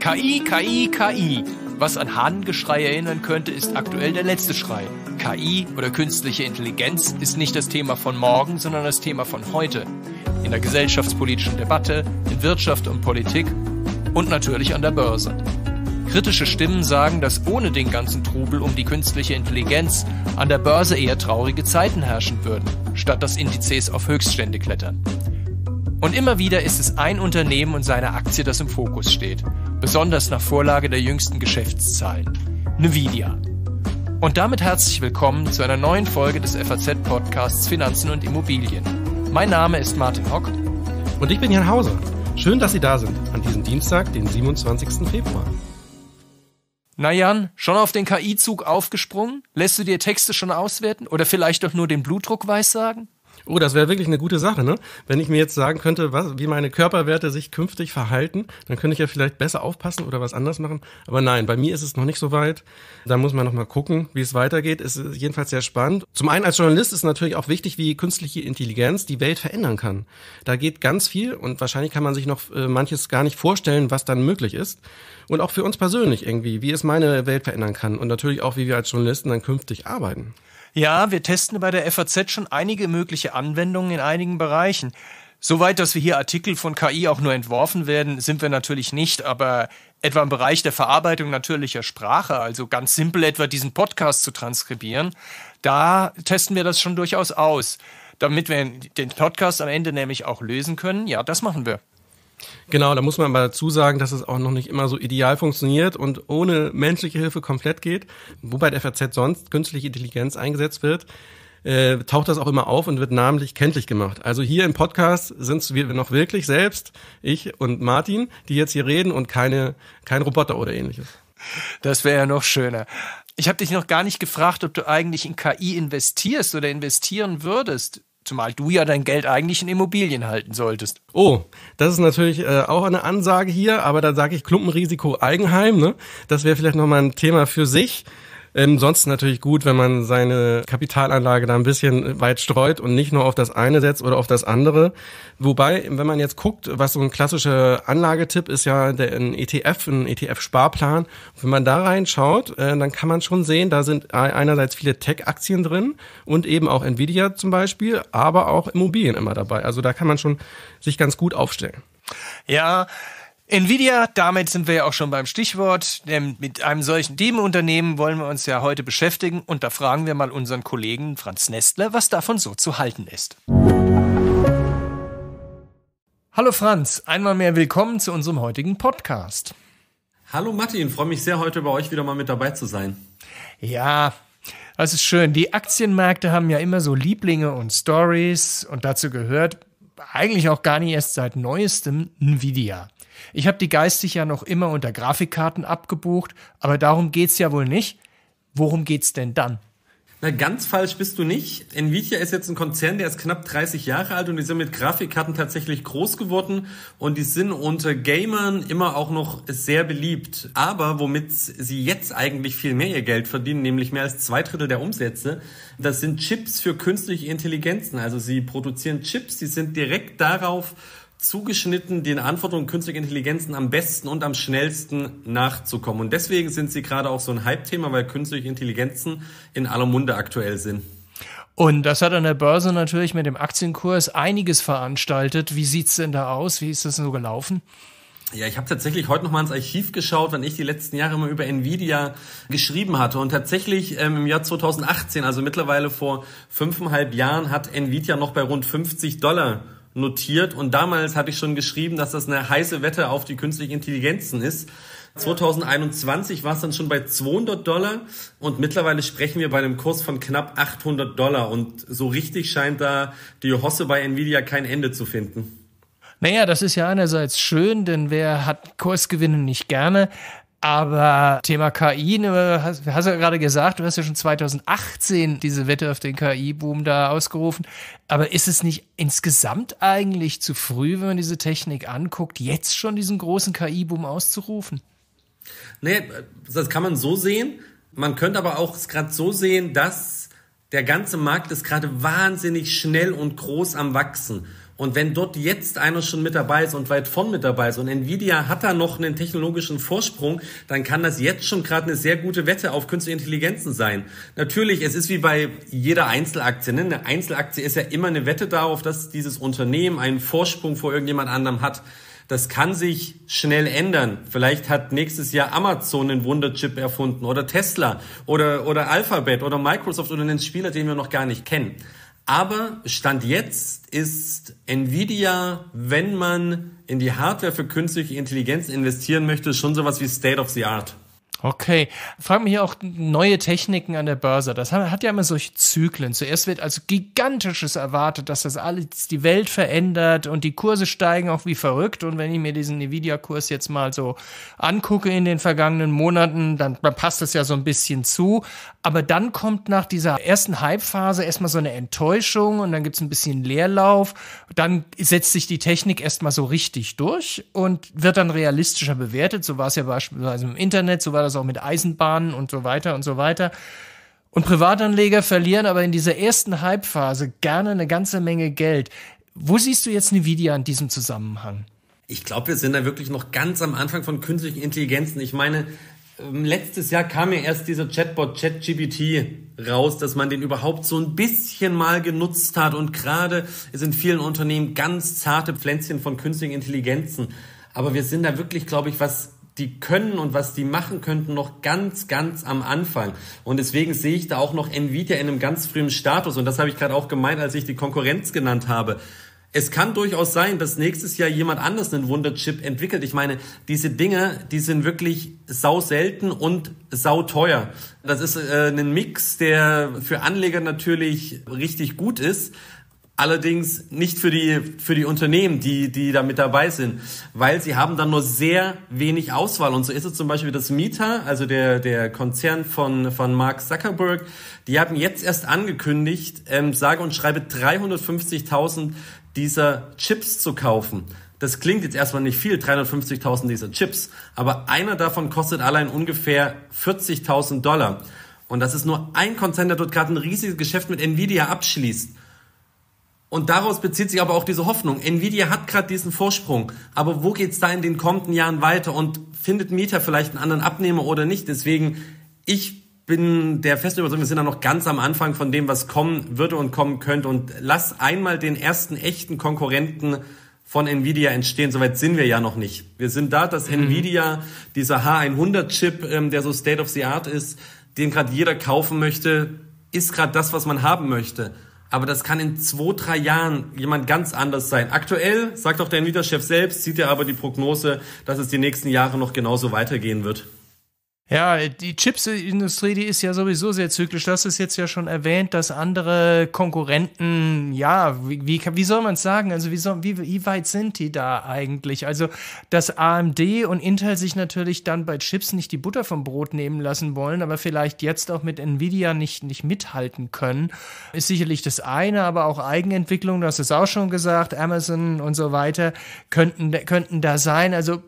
KI, KI, KI. Was an Hahnengeschrei erinnern könnte, ist aktuell der letzte Schrei. KI oder künstliche Intelligenz ist nicht das Thema von morgen, sondern das Thema von heute. In der gesellschaftspolitischen Debatte, in Wirtschaft und Politik und natürlich an der Börse. Kritische Stimmen sagen, dass ohne den ganzen Trubel um die künstliche Intelligenz an der Börse eher traurige Zeiten herrschen würden, statt dass Indizes auf Höchststände klettern. Und immer wieder ist es ein Unternehmen und seine Aktie, das im Fokus steht. Besonders nach Vorlage der jüngsten Geschäftszahlen. Nvidia. Und damit herzlich willkommen zu einer neuen Folge des FAZ-Podcasts Finanzen und Immobilien. Mein Name ist Martin Hock. Und ich bin Jan Hauser. Schön, dass Sie da sind, an diesem Dienstag, den 27. Februar. Na Jan, schon auf den KI-Zug aufgesprungen? Lässt du dir Texte schon auswerten oder vielleicht doch nur den Blutdruck weissagen? Oh, das wäre wirklich eine gute Sache, ne? Wenn ich mir jetzt sagen könnte, was, wie meine Körperwerte sich künftig verhalten, dann könnte ich ja vielleicht besser aufpassen oder was anders machen. Aber nein, bei mir ist es noch nicht so weit. Da muss man noch mal gucken, wie es weitergeht. Es ist jedenfalls sehr spannend. Zum einen als Journalist ist natürlich auch wichtig, wie künstliche Intelligenz die Welt verändern kann. Da geht ganz viel und wahrscheinlich kann man sich noch äh, manches gar nicht vorstellen, was dann möglich ist. Und auch für uns persönlich irgendwie, wie es meine Welt verändern kann und natürlich auch, wie wir als Journalisten dann künftig arbeiten. Ja, wir testen bei der FAZ schon einige mögliche Anwendungen in einigen Bereichen. Soweit, dass wir hier Artikel von KI auch nur entworfen werden, sind wir natürlich nicht, aber etwa im Bereich der Verarbeitung natürlicher Sprache, also ganz simpel etwa diesen Podcast zu transkribieren, da testen wir das schon durchaus aus, damit wir den Podcast am Ende nämlich auch lösen können. Ja, das machen wir. Genau, da muss man aber dazu sagen, dass es auch noch nicht immer so ideal funktioniert und ohne menschliche Hilfe komplett geht. Wobei der FAZ sonst künstliche Intelligenz eingesetzt wird, äh, taucht das auch immer auf und wird namentlich kenntlich gemacht. Also hier im Podcast sind wir noch wirklich selbst, ich und Martin, die jetzt hier reden und keine, kein Roboter oder ähnliches. Das wäre ja noch schöner. Ich habe dich noch gar nicht gefragt, ob du eigentlich in KI investierst oder investieren würdest. Zumal du ja dein Geld eigentlich in Immobilien halten solltest. Oh, das ist natürlich äh, auch eine Ansage hier, aber da sage ich Klumpenrisiko Eigenheim. Ne? Das wäre vielleicht nochmal ein Thema für sich. Ähm, sonst natürlich gut, wenn man seine Kapitalanlage da ein bisschen weit streut und nicht nur auf das eine setzt oder auf das andere. Wobei, wenn man jetzt guckt, was so ein klassischer Anlagetipp ist ja der, ein ETF, ein ETF-Sparplan. Wenn man da reinschaut, äh, dann kann man schon sehen, da sind einerseits viele Tech-Aktien drin und eben auch Nvidia zum Beispiel, aber auch Immobilien immer dabei. Also da kann man schon sich ganz gut aufstellen. Ja, Nvidia, damit sind wir ja auch schon beim Stichwort, denn mit einem solchen Diebenunternehmen wollen wir uns ja heute beschäftigen und da fragen wir mal unseren Kollegen Franz Nestler, was davon so zu halten ist. Hallo Franz, einmal mehr willkommen zu unserem heutigen Podcast. Hallo Martin, freue mich sehr, heute bei euch wieder mal mit dabei zu sein. Ja, das ist schön. Die Aktienmärkte haben ja immer so Lieblinge und Stories und dazu gehört eigentlich auch gar nicht erst seit neuestem Nvidia. Ich habe die geistig ja noch immer unter Grafikkarten abgebucht, aber darum geht's ja wohl nicht. Worum geht's denn dann? Na, ganz falsch bist du nicht. Nvidia ist jetzt ein Konzern, der ist knapp 30 Jahre alt und die sind mit Grafikkarten tatsächlich groß geworden und die sind unter Gamern immer auch noch sehr beliebt. Aber womit sie jetzt eigentlich viel mehr ihr Geld verdienen, nämlich mehr als zwei Drittel der Umsätze, das sind Chips für künstliche Intelligenzen. Also sie produzieren Chips, die sind direkt darauf zugeschnitten den Anforderungen künstlicher Intelligenzen am besten und am schnellsten nachzukommen. Und deswegen sind sie gerade auch so ein Hype-Thema, weil künstliche Intelligenzen in aller Munde aktuell sind. Und das hat an der Börse natürlich mit dem Aktienkurs einiges veranstaltet. Wie sieht's denn da aus? Wie ist das so gelaufen? Ja, ich habe tatsächlich heute noch mal ins Archiv geschaut, wann ich die letzten Jahre immer über Nvidia geschrieben hatte. Und tatsächlich ähm, im Jahr 2018, also mittlerweile vor fünfeinhalb Jahren, hat Nvidia noch bei rund 50 Dollar notiert und damals habe ich schon geschrieben, dass das eine heiße Wette auf die künstlichen Intelligenzen ist. 2021 war es dann schon bei 200 Dollar und mittlerweile sprechen wir bei einem Kurs von knapp 800 Dollar und so richtig scheint da die Hosse bei Nvidia kein Ende zu finden. Naja, das ist ja einerseits schön, denn wer hat Kursgewinne nicht gerne, aber Thema KI, ne, hast, hast ja gerade gesagt, du hast ja schon 2018 diese Wette auf den KI-Boom da ausgerufen. Aber ist es nicht insgesamt eigentlich zu früh, wenn man diese Technik anguckt, jetzt schon diesen großen KI-Boom auszurufen? Nee, das kann man so sehen. Man könnte aber auch gerade so sehen, dass der ganze Markt ist gerade wahnsinnig schnell und groß am Wachsen. Und wenn dort jetzt einer schon mit dabei ist und weit von mit dabei ist und Nvidia hat da noch einen technologischen Vorsprung, dann kann das jetzt schon gerade eine sehr gute Wette auf künstliche Intelligenzen sein. Natürlich, es ist wie bei jeder Einzelaktie. Ne? Eine Einzelaktie ist ja immer eine Wette darauf, dass dieses Unternehmen einen Vorsprung vor irgendjemand anderem hat. Das kann sich schnell ändern. Vielleicht hat nächstes Jahr Amazon einen Wunderchip erfunden oder Tesla oder, oder Alphabet oder Microsoft oder einen Spieler, den wir noch gar nicht kennen. Aber Stand jetzt ist Nvidia, wenn man in die Hardware für künstliche Intelligenz investieren möchte, schon sowas wie State of the Art. Okay. Fragen wir hier auch neue Techniken an der Börse. Das hat ja immer solche Zyklen. Zuerst wird also Gigantisches erwartet, dass das alles die Welt verändert und die Kurse steigen auch wie verrückt. Und wenn ich mir diesen Nvidia-Kurs jetzt mal so angucke in den vergangenen Monaten, dann, passt das ja so ein bisschen zu. Aber dann kommt nach dieser ersten Hype-Phase erstmal so eine Enttäuschung und dann gibt's ein bisschen Leerlauf. Dann setzt sich die Technik erstmal so richtig durch und wird dann realistischer bewertet. So war es ja beispielsweise im Internet, so war das auch mit Eisenbahnen und so weiter und so weiter. Und Privatanleger verlieren aber in dieser ersten Hypephase gerne eine ganze Menge Geld. Wo siehst du jetzt Nvidia in diesem Zusammenhang? Ich glaube, wir sind da wirklich noch ganz am Anfang von künstlichen Intelligenzen. Ich meine, ähm, letztes Jahr kam ja erst dieser Chatbot ChatGPT raus, dass man den überhaupt so ein bisschen mal genutzt hat. Und gerade sind vielen Unternehmen ganz zarte Pflänzchen von künstlichen Intelligenzen. Aber wir sind da wirklich, glaube ich, was die können und was die machen könnten, noch ganz, ganz am Anfang. Und deswegen sehe ich da auch noch Nvidia in einem ganz frühen Status. Und das habe ich gerade auch gemeint, als ich die Konkurrenz genannt habe. Es kann durchaus sein, dass nächstes Jahr jemand anders einen Wunderchip entwickelt. Ich meine, diese Dinge, die sind wirklich sau selten und sau teuer. Das ist äh, ein Mix, der für Anleger natürlich richtig gut ist, Allerdings nicht für die, für die Unternehmen, die, die da mit dabei sind, weil sie haben dann nur sehr wenig Auswahl. Und so ist es zum Beispiel das Meta, also der, der Konzern von, von Mark Zuckerberg, die haben jetzt erst angekündigt, ähm, sage und schreibe 350.000 dieser Chips zu kaufen. Das klingt jetzt erstmal nicht viel, 350.000 dieser Chips, aber einer davon kostet allein ungefähr 40.000 Dollar. Und das ist nur ein Konzern, der dort gerade ein riesiges Geschäft mit Nvidia abschließt. Und daraus bezieht sich aber auch diese Hoffnung. Nvidia hat gerade diesen Vorsprung. Aber wo geht es da in den kommenden Jahren weiter? Und findet Meta vielleicht einen anderen Abnehmer oder nicht? Deswegen, ich bin der festen Überzeugung, wir sind da noch ganz am Anfang von dem, was kommen würde und kommen könnte. Und lass einmal den ersten echten Konkurrenten von Nvidia entstehen. Soweit sind wir ja noch nicht. Wir sind da, dass mhm. Nvidia, dieser H100-Chip, ähm, der so State of the Art ist, den gerade jeder kaufen möchte, ist gerade das, was man haben möchte. Aber das kann in zwei, drei Jahren jemand ganz anders sein. Aktuell, sagt auch der Anbieterchef selbst, sieht er aber die Prognose, dass es die nächsten Jahre noch genauso weitergehen wird. Ja, die Chipsindustrie, die ist ja sowieso sehr zyklisch. Das ist jetzt ja schon erwähnt, dass andere Konkurrenten, ja, wie, wie, wie soll man es sagen? Also wie, soll, wie, wie weit sind die da eigentlich? Also, dass AMD und Intel sich natürlich dann bei Chips nicht die Butter vom Brot nehmen lassen wollen, aber vielleicht jetzt auch mit Nvidia nicht, nicht mithalten können, ist sicherlich das eine, aber auch Eigenentwicklung, das ist auch schon gesagt, Amazon und so weiter, könnten, könnten da sein. Also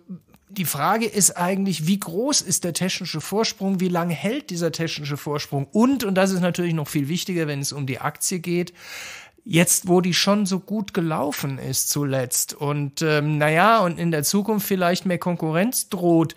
die Frage ist eigentlich, wie groß ist der technische Vorsprung, wie lange hält dieser technische Vorsprung und, und das ist natürlich noch viel wichtiger, wenn es um die Aktie geht, jetzt, wo die schon so gut gelaufen ist zuletzt und ähm, naja, und in der Zukunft vielleicht mehr Konkurrenz droht,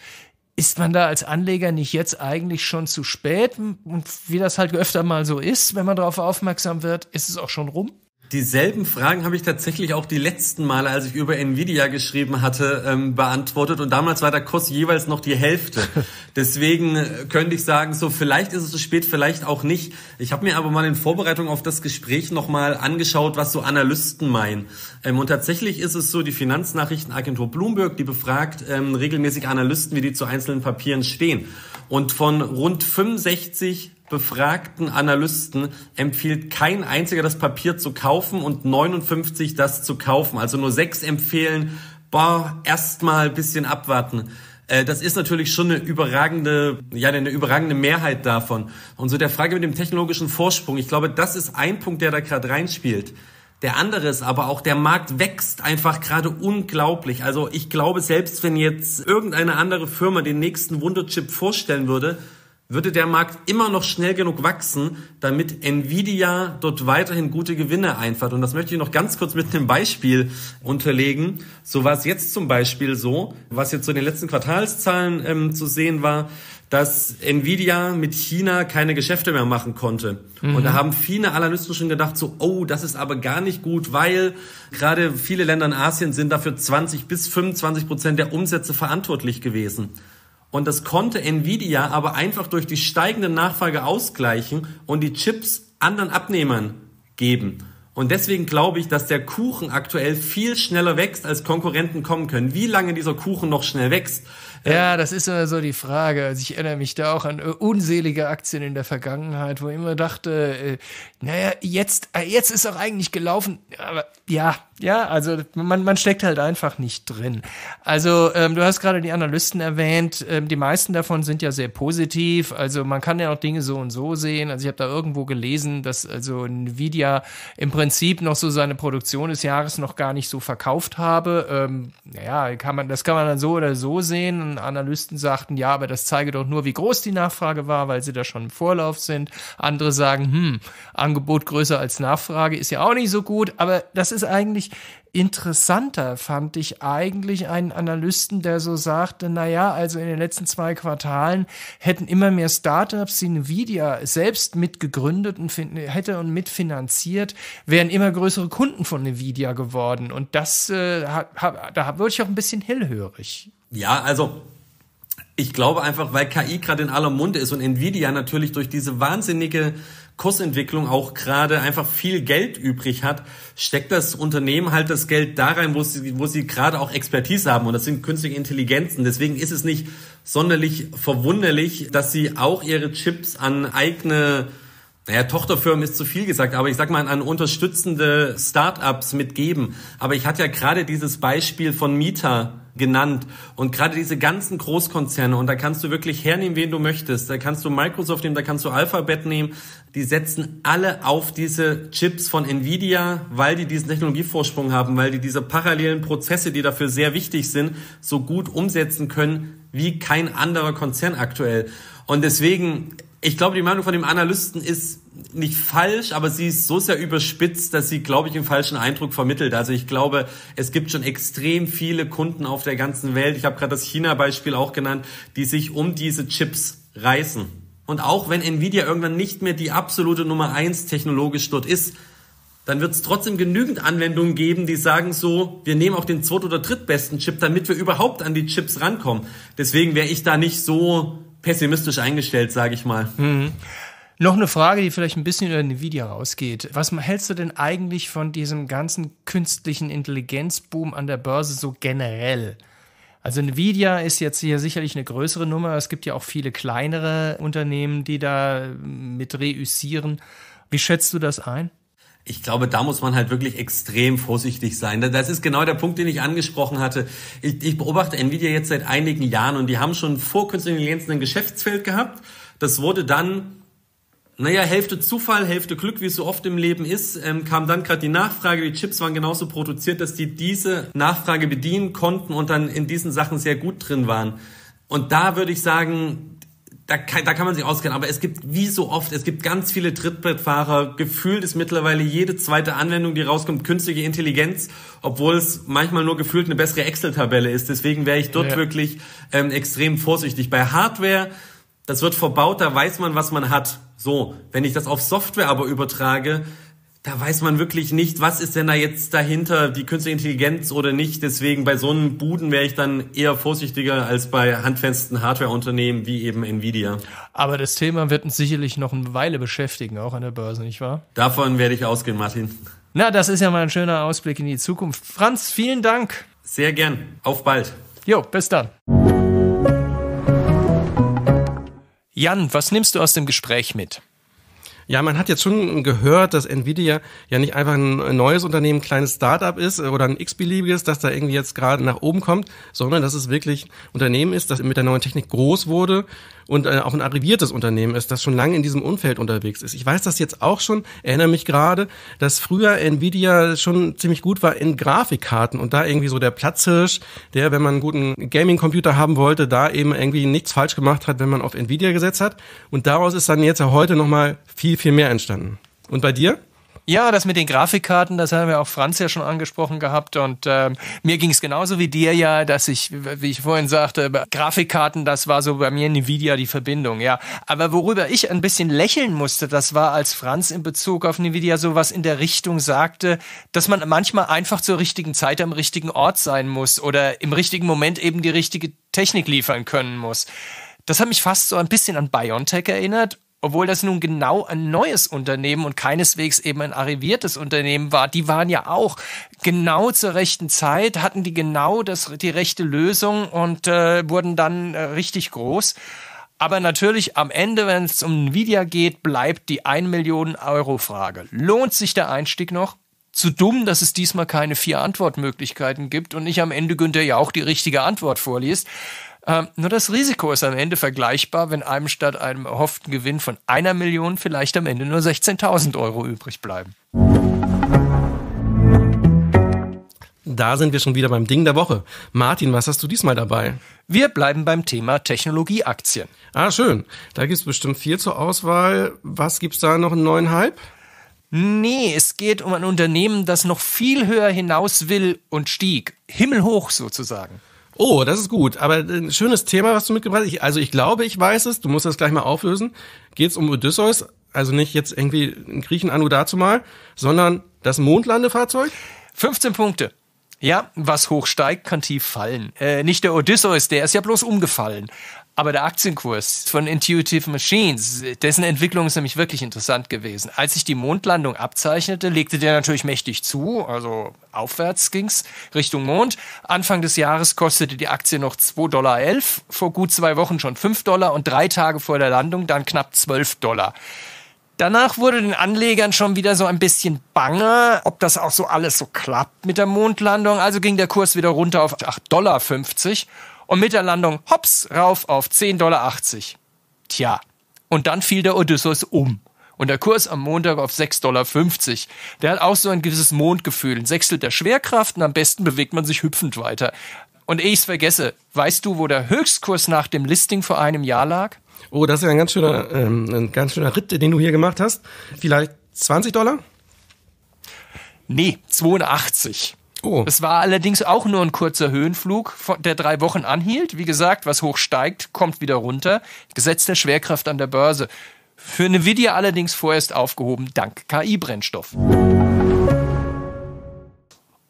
ist man da als Anleger nicht jetzt eigentlich schon zu spät? Und wie das halt öfter mal so ist, wenn man darauf aufmerksam wird, ist es auch schon rum? Dieselben Fragen habe ich tatsächlich auch die letzten Male, als ich über Nvidia geschrieben hatte, ähm, beantwortet. Und damals war der Kurs jeweils noch die Hälfte. Deswegen äh, könnte ich sagen, so vielleicht ist es zu spät, vielleicht auch nicht. Ich habe mir aber mal in Vorbereitung auf das Gespräch nochmal angeschaut, was so Analysten meinen. Ähm, und tatsächlich ist es so, die Finanznachrichtenagentur Bloomberg, die befragt ähm, regelmäßig Analysten, wie die zu einzelnen Papieren stehen. Und von rund 65 befragten Analysten empfiehlt kein einziger das Papier zu kaufen und 59 das zu kaufen. Also nur sechs empfehlen, boah, erstmal bisschen abwarten. Äh, das ist natürlich schon eine überragende, ja, eine überragende Mehrheit davon. Und so der Frage mit dem technologischen Vorsprung, ich glaube, das ist ein Punkt, der da gerade reinspielt. Der andere ist aber auch, der Markt wächst einfach gerade unglaublich. Also ich glaube, selbst wenn jetzt irgendeine andere Firma den nächsten Wunderchip vorstellen würde, würde der Markt immer noch schnell genug wachsen, damit Nvidia dort weiterhin gute Gewinne einfährt. Und das möchte ich noch ganz kurz mit einem Beispiel unterlegen. So war es jetzt zum Beispiel so, was jetzt so in den letzten Quartalszahlen ähm, zu sehen war, dass Nvidia mit China keine Geschäfte mehr machen konnte. Mhm. Und da haben viele Analysten schon gedacht, so, oh, das ist aber gar nicht gut, weil gerade viele Länder in Asien sind dafür 20 bis 25 Prozent der Umsätze verantwortlich gewesen. Und das konnte Nvidia aber einfach durch die steigende Nachfrage ausgleichen und die Chips anderen Abnehmern geben. Und deswegen glaube ich, dass der Kuchen aktuell viel schneller wächst, als Konkurrenten kommen können. Wie lange dieser Kuchen noch schnell wächst? Ja, das ist immer so die Frage. Also ich erinnere mich da auch an äh, unselige Aktien in der Vergangenheit, wo ich immer dachte, äh, naja, jetzt, äh, jetzt ist auch eigentlich gelaufen, aber ja, ja, also man, man steckt halt einfach nicht drin. Also ähm, du hast gerade die Analysten erwähnt, ähm, die meisten davon sind ja sehr positiv, also man kann ja auch Dinge so und so sehen. Also ich habe da irgendwo gelesen, dass also Nvidia im Prinzip noch so seine Produktion des Jahres noch gar nicht so verkauft habe. Ähm, ja, kann man, das kann man dann so oder so sehen. Und Analysten sagten, ja, aber das zeige doch nur, wie groß die Nachfrage war, weil sie da schon im Vorlauf sind. Andere sagen, hm, Angebot größer als Nachfrage ist ja auch nicht so gut, aber das ist eigentlich interessanter fand ich eigentlich einen Analysten, der so sagte, naja, also in den letzten zwei Quartalen hätten immer mehr Startups, die Nvidia selbst mitgegründet und hätte und mitfinanziert, wären immer größere Kunden von Nvidia geworden. Und das, äh, hab, da wurde ich auch ein bisschen hellhörig. Ja, also ich glaube einfach, weil KI gerade in aller Munde ist und Nvidia natürlich durch diese wahnsinnige Kursentwicklung auch gerade einfach viel Geld übrig hat, steckt das Unternehmen halt das Geld da rein, wo sie, wo sie gerade auch Expertise haben. Und das sind künstliche Intelligenzen. Deswegen ist es nicht sonderlich verwunderlich, dass sie auch ihre Chips an eigene naja, Tochterfirmen ist zu viel gesagt, aber ich sag mal an unterstützende Startups mitgeben. Aber ich hatte ja gerade dieses Beispiel von Mieter genannt. Und gerade diese ganzen Großkonzerne, und da kannst du wirklich hernehmen, wen du möchtest, da kannst du Microsoft nehmen, da kannst du Alphabet nehmen, die setzen alle auf diese Chips von Nvidia, weil die diesen Technologievorsprung haben, weil die diese parallelen Prozesse, die dafür sehr wichtig sind, so gut umsetzen können wie kein anderer Konzern aktuell. Und deswegen ich glaube, die Meinung von dem Analysten ist nicht falsch, aber sie ist so sehr überspitzt, dass sie, glaube ich, einen falschen Eindruck vermittelt. Also ich glaube, es gibt schon extrem viele Kunden auf der ganzen Welt. Ich habe gerade das China-Beispiel auch genannt, die sich um diese Chips reißen. Und auch wenn Nvidia irgendwann nicht mehr die absolute Nummer eins technologisch dort ist, dann wird es trotzdem genügend Anwendungen geben, die sagen so, wir nehmen auch den zweit- oder drittbesten Chip, damit wir überhaupt an die Chips rankommen. Deswegen wäre ich da nicht so pessimistisch eingestellt, sage ich mal. Mhm. Noch eine Frage, die vielleicht ein bisschen über Nvidia rausgeht. Was hältst du denn eigentlich von diesem ganzen künstlichen Intelligenzboom an der Börse so generell? Also Nvidia ist jetzt hier sicherlich eine größere Nummer. Es gibt ja auch viele kleinere Unternehmen, die da mit reüssieren. Wie schätzt du das ein? ich glaube, da muss man halt wirklich extrem vorsichtig sein. Das ist genau der Punkt, den ich angesprochen hatte. Ich, ich beobachte Nvidia jetzt seit einigen Jahren und die haben schon vor künstlicher Intelligenz ein Geschäftsfeld gehabt. Das wurde dann naja, Hälfte Zufall, Hälfte Glück, wie es so oft im Leben ist, ähm, kam dann gerade die Nachfrage. Die Chips waren genauso produziert, dass die diese Nachfrage bedienen konnten und dann in diesen Sachen sehr gut drin waren. Und da würde ich sagen, da kann, da kann man sich auskennen, aber es gibt wie so oft, es gibt ganz viele Trittbrettfahrer. Gefühlt ist mittlerweile jede zweite Anwendung, die rauskommt, künstliche Intelligenz, obwohl es manchmal nur gefühlt eine bessere Excel-Tabelle ist. Deswegen wäre ich dort ja. wirklich ähm, extrem vorsichtig. Bei Hardware, das wird verbaut, da weiß man, was man hat. So, wenn ich das auf Software aber übertrage, da weiß man wirklich nicht, was ist denn da jetzt dahinter, die künstliche Intelligenz oder nicht. Deswegen bei so einem Buden wäre ich dann eher vorsichtiger als bei handfesten Hardwareunternehmen wie eben Nvidia. Aber das Thema wird uns sicherlich noch eine Weile beschäftigen, auch an der Börse, nicht wahr? Davon werde ich ausgehen, Martin. Na, das ist ja mal ein schöner Ausblick in die Zukunft. Franz, vielen Dank. Sehr gern. Auf bald. Jo, bis dann. Jan, was nimmst du aus dem Gespräch mit? Ja, man hat jetzt schon gehört, dass Nvidia ja nicht einfach ein neues Unternehmen, ein kleines Startup ist oder ein x-beliebiges, das da irgendwie jetzt gerade nach oben kommt, sondern dass es wirklich ein Unternehmen ist, das mit der neuen Technik groß wurde und äh, auch ein arriviertes Unternehmen ist, das schon lange in diesem Umfeld unterwegs ist. Ich weiß das jetzt auch schon, erinnere mich gerade, dass früher Nvidia schon ziemlich gut war in Grafikkarten und da irgendwie so der Platzhirsch, der, wenn man einen guten Gaming-Computer haben wollte, da eben irgendwie nichts falsch gemacht hat, wenn man auf Nvidia gesetzt hat. Und daraus ist dann jetzt ja heute nochmal viel, viel mehr entstanden. Und bei dir? Ja, das mit den Grafikkarten, das haben wir auch Franz ja schon angesprochen gehabt. Und ähm, mir ging es genauso wie dir ja, dass ich, wie ich vorhin sagte, Grafikkarten, das war so bei mir Nvidia die Verbindung, ja. Aber worüber ich ein bisschen lächeln musste, das war, als Franz in Bezug auf Nvidia sowas in der Richtung sagte, dass man manchmal einfach zur richtigen Zeit am richtigen Ort sein muss oder im richtigen Moment eben die richtige Technik liefern können muss. Das hat mich fast so ein bisschen an BioNTech erinnert obwohl das nun genau ein neues Unternehmen und keineswegs eben ein arriviertes Unternehmen war, die waren ja auch genau zur rechten Zeit, hatten die genau das, die rechte Lösung und äh, wurden dann äh, richtig groß. Aber natürlich am Ende, wenn es um Nvidia geht, bleibt die 1 Millionen Euro Frage. Lohnt sich der Einstieg noch? Zu dumm, dass es diesmal keine vier Antwortmöglichkeiten gibt und nicht am Ende Günther ja auch die richtige Antwort vorliest. Ähm, nur das Risiko ist am Ende vergleichbar, wenn einem statt einem erhofften Gewinn von einer Million vielleicht am Ende nur 16.000 Euro übrig bleiben. Da sind wir schon wieder beim Ding der Woche. Martin, was hast du diesmal dabei? Wir bleiben beim Thema Technologieaktien. Ah, schön. Da gibt es bestimmt viel zur Auswahl. Was gibt es da noch einen neuen Hype? Nee, es geht um ein Unternehmen, das noch viel höher hinaus will und stieg. Himmelhoch sozusagen. Oh, das ist gut. Aber ein schönes Thema, was du mitgebracht hast. Ich, also ich glaube, ich weiß es. Du musst das gleich mal auflösen. Geht es um Odysseus? Also nicht jetzt irgendwie in Griechen Anu dazu mal, sondern das Mondlandefahrzeug? 15 Punkte. Ja, was hoch steigt, kann tief fallen. Äh, nicht der Odysseus, der ist ja bloß umgefallen. Aber der Aktienkurs von Intuitive Machines, dessen Entwicklung ist nämlich wirklich interessant gewesen. Als sich die Mondlandung abzeichnete, legte der natürlich mächtig zu, also aufwärts ging's Richtung Mond. Anfang des Jahres kostete die Aktie noch 2,11 Dollar, vor gut zwei Wochen schon 5 Dollar und drei Tage vor der Landung dann knapp 12 Dollar. Danach wurde den Anlegern schon wieder so ein bisschen bange, ob das auch so alles so klappt mit der Mondlandung. Also ging der Kurs wieder runter auf 8,50 Dollar und mit der Landung hops rauf auf 10,80 Dollar. Tja, und dann fiel der Odysseus um. Und der Kurs am Montag auf 6,50 Dollar. Der hat auch so ein gewisses Mondgefühl. Ein Sechstel der Schwerkraft und am besten bewegt man sich hüpfend weiter. Und ehe ich's vergesse, weißt du, wo der Höchstkurs nach dem Listing vor einem Jahr lag? Oh, das ist ja ein ganz schöner, ähm, ein ganz schöner Ritt, den du hier gemacht hast. Vielleicht 20 Dollar? Nee, 82. Oh. Es war allerdings auch nur ein kurzer Höhenflug, der drei Wochen anhielt. Wie gesagt, was hoch steigt, kommt wieder runter. Gesetz der Schwerkraft an der Börse. Für Nvidia allerdings vorerst aufgehoben, dank KI-Brennstoff.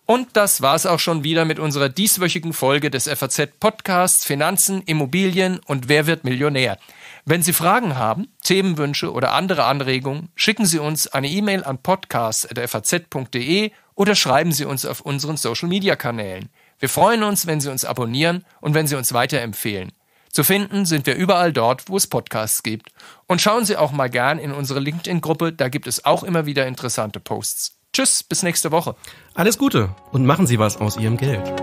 Und das war's auch schon wieder mit unserer dieswöchigen Folge des FAZ-Podcasts Finanzen, Immobilien und Wer wird Millionär? Wenn Sie Fragen haben, Themenwünsche oder andere Anregungen, schicken Sie uns eine E-Mail an podcast.faz.de oder schreiben Sie uns auf unseren Social-Media-Kanälen. Wir freuen uns, wenn Sie uns abonnieren und wenn Sie uns weiterempfehlen. Zu finden sind wir überall dort, wo es Podcasts gibt. Und schauen Sie auch mal gern in unsere LinkedIn-Gruppe, da gibt es auch immer wieder interessante Posts. Tschüss, bis nächste Woche. Alles Gute und machen Sie was aus Ihrem Geld.